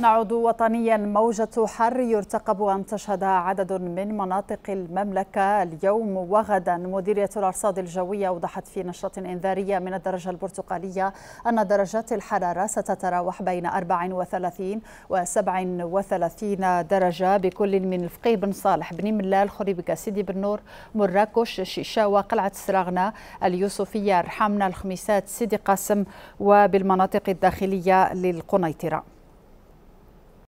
نعود وطنيا موجة حر يرتقب أن تشهد عدد من مناطق المملكة اليوم وغدا مديرية الأرصاد الجوية أوضحت في نشرة إنذارية من الدرجة البرتقالية أن درجات الحرارة ستتراوح بين 34 و 37 درجة بكل من الفقيه بن صالح بن ملال خريبكة سيدي بن نور مراكش شيشاوة قلعة سراغنا اليوسفية رحمنا الخميسات سيدي قاسم وبالمناطق الداخلية للقنيطرة